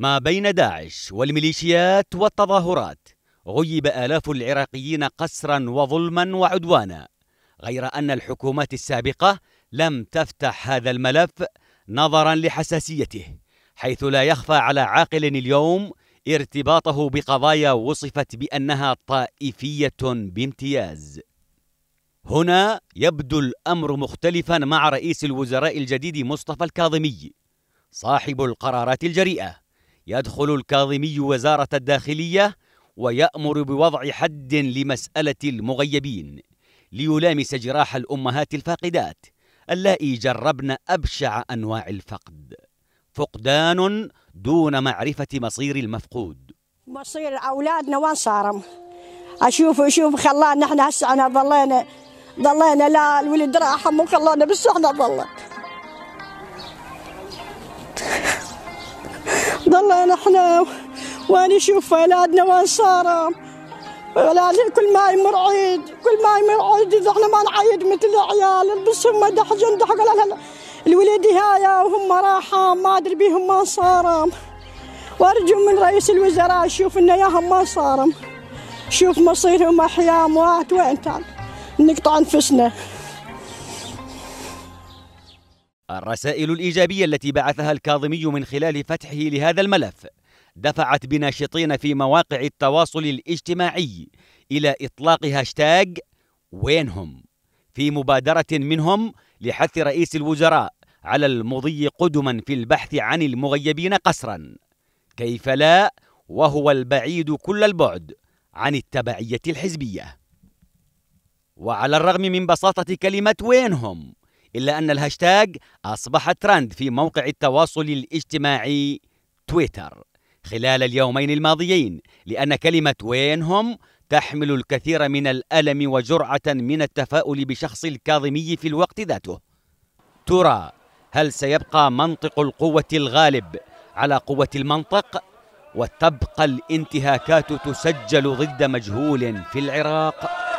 ما بين داعش والميليشيات والتظاهرات غيب آلاف العراقيين قسرا وظلما وعدوانا غير أن الحكومات السابقة لم تفتح هذا الملف نظرا لحساسيته حيث لا يخفى على عاقل اليوم ارتباطه بقضايا وصفت بأنها طائفية بامتياز هنا يبدو الأمر مختلفا مع رئيس الوزراء الجديد مصطفى الكاظمي صاحب القرارات الجريئة يدخل الكاظمي وزارة الداخلية ويأمر بوضع حد لمسألة المغيبين ليلامس جراح الأمهات الفاقدات اللائي جربن أبشع أنواع الفقد فقدان دون معرفة مصير المفقود مصير أولادنا وين صارم أشوف أشوف خلانا نحن هسه أنا ظلينا ظلينا لا الولد راح مو خلانا بس احنا ظلت ضلينا احنا ونشوف اولادنا وين صاروا اولادنا كل ما يمر عيد كل ما يمر عيد اذا احنا ما نعيد مثل العيال بس هم دحجن دحق الوليد هاي وهم راحوا ما ادري بيهم ما صارم وارجو من رئيس الوزراء يشوف ان ياهم ما صارم شوف مصيرهم احياء اموات وين كان نقطع انفسنا الرسائل الإيجابية التي بعثها الكاظمي من خلال فتحه لهذا الملف دفعت بناشطين في مواقع التواصل الاجتماعي إلى إطلاق هاشتاج وينهم في مبادرة منهم لحث رئيس الوزراء على المضي قدما في البحث عن المغيبين قسرا كيف لا وهو البعيد كل البعد عن التبعية الحزبية وعلى الرغم من بساطة كلمة وينهم إلا أن الهاشتاج أصبح ترند في موقع التواصل الاجتماعي تويتر خلال اليومين الماضيين لأن كلمة وينهم تحمل الكثير من الألم وجرعة من التفاؤل بشخص الكاظمي في الوقت ذاته ترى هل سيبقى منطق القوة الغالب على قوة المنطق؟ وتبقى الانتهاكات تسجل ضد مجهول في العراق؟